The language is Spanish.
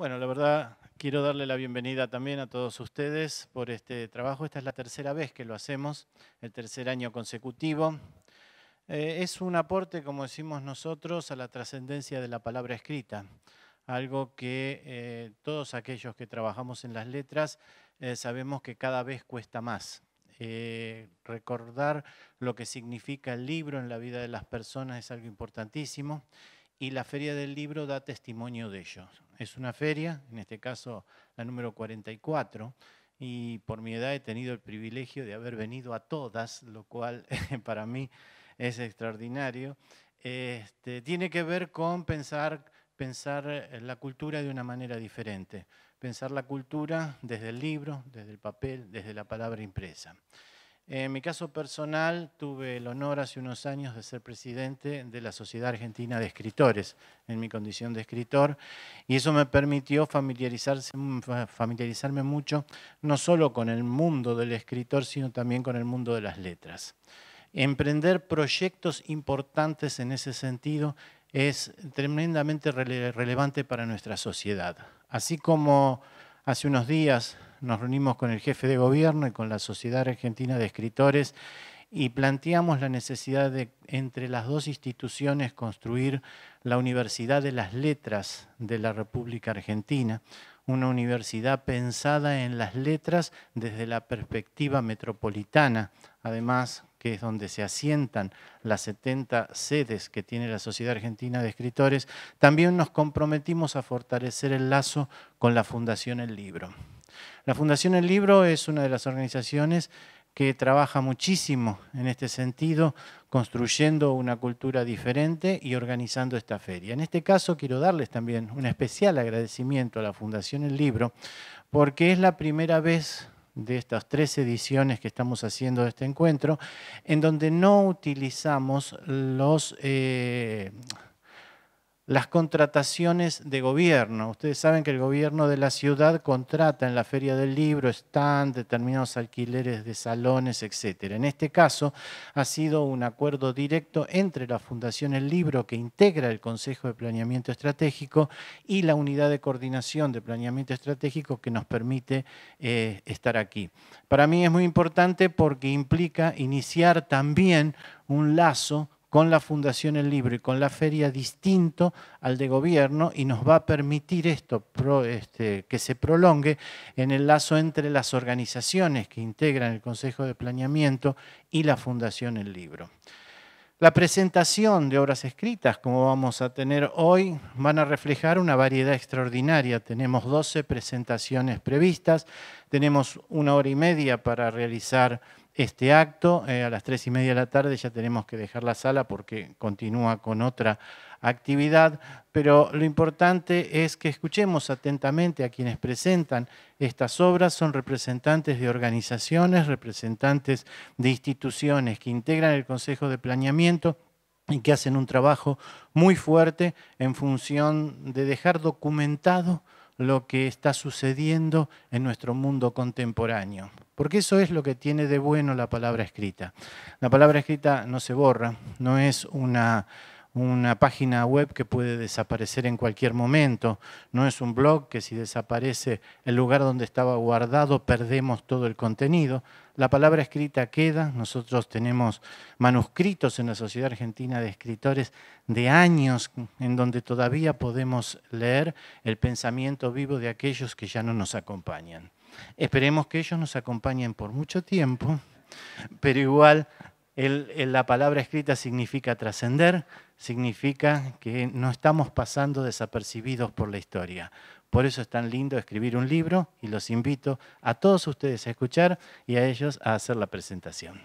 Bueno, la verdad quiero darle la bienvenida también a todos ustedes por este trabajo. Esta es la tercera vez que lo hacemos, el tercer año consecutivo. Eh, es un aporte, como decimos nosotros, a la trascendencia de la palabra escrita, algo que eh, todos aquellos que trabajamos en las letras eh, sabemos que cada vez cuesta más. recordar lo que significa el libro en la vida de las personas es algo importantísimo y la Feria del Libro da testimonio de ello. Es una feria, en este caso la número 44, y por mi edad he tenido el privilegio de haber venido a todas, lo cual para mí es extraordinario. Este, tiene que ver con pensar, pensar la cultura de una manera diferente, pensar la cultura desde el libro, desde el papel, desde la palabra impresa. En mi caso personal, tuve el honor hace unos años de ser presidente de la Sociedad Argentina de Escritores, en mi condición de escritor, y eso me permitió mm, familiarizarme mucho, no solo con el mundo del escritor, sino también con el mundo de las letras. Emprender proyectos importantes en ese sentido es tremendamente relevante para nuestra sociedad. Así como hace unos días nos reunimos con el jefe de gobierno y con la Sociedad Argentina de Escritores y planteamos la necesidad de entre las dos instituciones construir la Universidad de las Letras de la República Argentina, una universidad pensada en las letras desde la perspectiva metropolitana, además que es donde se asientan las 70 sedes que tiene la Sociedad Argentina de Escritores, también nos comprometimos a fortalecer el lazo con la Fundación El Libro. La Fundación El Libro es una de las organizaciones que trabaja muchísimo en este sentido, construyendo una cultura diferente y organizando esta feria. En este caso quiero darles también un especial agradecimiento a la Fundación El Libro, porque es la primera vez de estas tres ediciones que estamos haciendo de este encuentro, en donde no utilizamos los... Eh, las contrataciones de gobierno. Ustedes saben que el gobierno de la ciudad contrata en la feria del libro, están determinados alquileres de salones, etc. En este caso ha sido un acuerdo directo entre la Fundación El Libro, que integra el Consejo de Planeamiento Estratégico, y la Unidad de Coordinación de Planeamiento Estratégico que nos permite eh, estar aquí. Para mí es muy importante porque implica iniciar también un lazo con la Fundación El Libro y con la feria distinto al de gobierno y nos va a permitir esto este, que se prolongue en el lazo entre las organizaciones que integran el Consejo de Planeamiento y la Fundación El Libro. La presentación de obras escritas, como vamos a tener hoy, van a reflejar una variedad extraordinaria. Tenemos 12 presentaciones previstas, tenemos una hora y media para realizar este acto. Eh, a las tres y media de la tarde ya tenemos que dejar la sala porque continúa con otra actividad, pero lo importante es que escuchemos atentamente a quienes presentan estas obras, son representantes de organizaciones, representantes de instituciones que integran el Consejo de Planeamiento y que hacen un trabajo muy fuerte en función de dejar documentado lo que está sucediendo en nuestro mundo contemporáneo. Porque eso es lo que tiene de bueno la palabra escrita. La palabra escrita no se borra, no es una, una página web que puede desaparecer en cualquier momento, no es un blog que si desaparece el lugar donde estaba guardado perdemos todo el contenido. La palabra escrita queda, nosotros tenemos manuscritos en la Sociedad Argentina de Escritores de años en donde todavía podemos leer el pensamiento vivo de aquellos que ya no nos acompañan. Esperemos que ellos nos acompañen por mucho tiempo, pero igual la palabra escrita significa trascender, significa que no estamos pasando desapercibidos por la historia. Por eso es tan lindo escribir un libro y los invito a todos ustedes a escuchar y a ellos a hacer la presentación.